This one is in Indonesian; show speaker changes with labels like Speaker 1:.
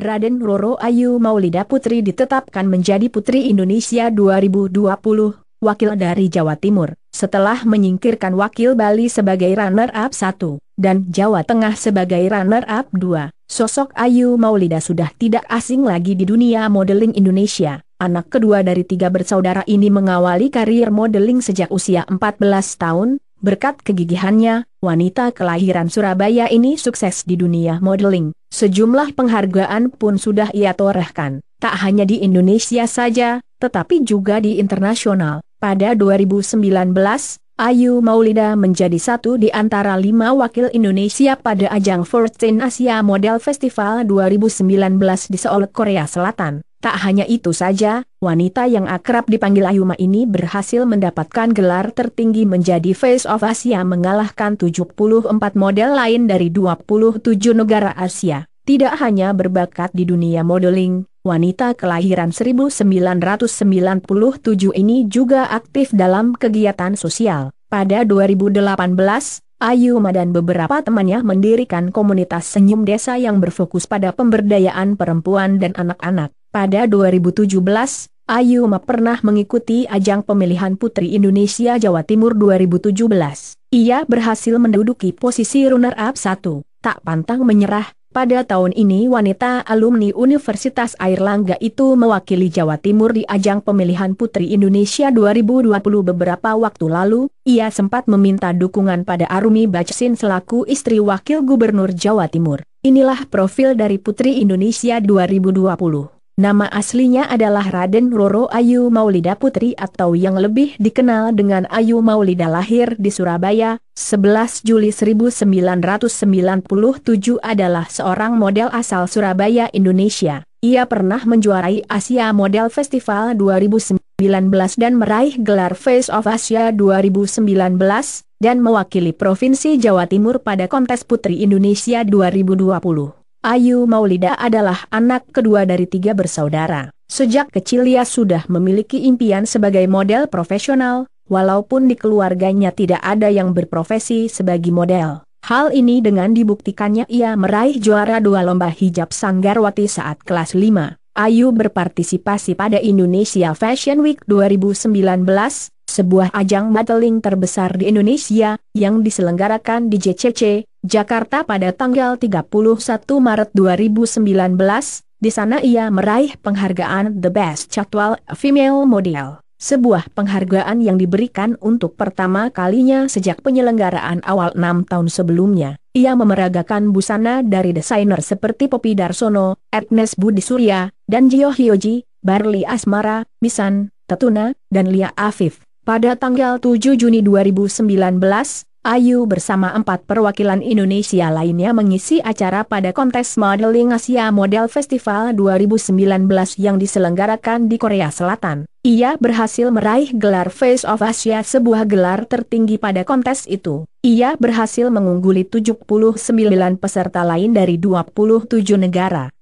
Speaker 1: Raden Roro Ayu Maulida Putri ditetapkan menjadi Putri Indonesia 2020, wakil dari Jawa Timur, setelah menyingkirkan wakil Bali sebagai runner-up 1, dan Jawa Tengah sebagai runner-up 2. Sosok Ayu Maulida sudah tidak asing lagi di dunia modeling Indonesia. Anak kedua dari tiga bersaudara ini mengawali karir modeling sejak usia 14 tahun, berkat kegigihannya, wanita kelahiran Surabaya ini sukses di dunia modeling. Sejumlah penghargaan pun sudah ia torehkan, tak hanya di Indonesia saja, tetapi juga di internasional. Pada 2019, Ayu Maulida menjadi satu di antara lima wakil Indonesia pada ajang 14 Asia Model Festival 2019 di Seoul, Korea Selatan. Tak hanya itu saja, wanita yang akrab dipanggil Ayuma ini berhasil mendapatkan gelar tertinggi menjadi Face of Asia mengalahkan 74 model lain dari 27 negara Asia. Tidak hanya berbakat di dunia modeling, wanita kelahiran 1997 ini juga aktif dalam kegiatan sosial. Pada 2018, Ayuma dan beberapa temannya mendirikan komunitas senyum desa yang berfokus pada pemberdayaan perempuan dan anak-anak. Pada 2017, Ayuma pernah mengikuti ajang pemilihan Putri Indonesia Jawa Timur 2017. Ia berhasil menduduki posisi runner-up 1, tak pantang menyerah. Pada tahun ini wanita alumni Universitas Airlangga itu mewakili Jawa Timur di ajang pemilihan Putri Indonesia 2020 beberapa waktu lalu, ia sempat meminta dukungan pada Arumi Bachsin selaku istri Wakil Gubernur Jawa Timur. Inilah profil dari Putri Indonesia 2020. Nama aslinya adalah Raden Roro Ayu Maulida Putri atau yang lebih dikenal dengan Ayu Maulida lahir di Surabaya, 11 Juli 1997 adalah seorang model asal Surabaya, Indonesia. Ia pernah menjuarai Asia Model Festival 2019 dan meraih gelar Face of Asia 2019, dan mewakili Provinsi Jawa Timur pada Kontes Putri Indonesia 2020. Ayu Maulida adalah anak kedua dari tiga bersaudara. Sejak kecil ia sudah memiliki impian sebagai model profesional, walaupun di keluarganya tidak ada yang berprofesi sebagai model. Hal ini dengan dibuktikannya ia meraih juara dua lomba hijab Sanggarwati saat kelas 5. Ayu berpartisipasi pada Indonesia Fashion Week 2019, sebuah ajang modeling terbesar di Indonesia, yang diselenggarakan di JCC, Jakarta pada tanggal 31 Maret 2019, di sana ia meraih penghargaan The Best Chatwal Female Model, sebuah penghargaan yang diberikan untuk pertama kalinya sejak penyelenggaraan awal 6 tahun sebelumnya. Ia memeragakan busana dari desainer seperti Poppy Darsono, Agnes Budi Surya, dan Jio Hyoji, Barli Asmara, Misan, Tetuna, dan Lia Afif. Pada tanggal 7 Juni 2019, Ayu bersama empat perwakilan Indonesia lainnya mengisi acara pada kontes modeling Asia Model Festival 2019 yang diselenggarakan di Korea Selatan. Ia berhasil meraih gelar Face of Asia sebuah gelar tertinggi pada kontes itu. Ia berhasil mengungguli 79 peserta lain dari 27 negara.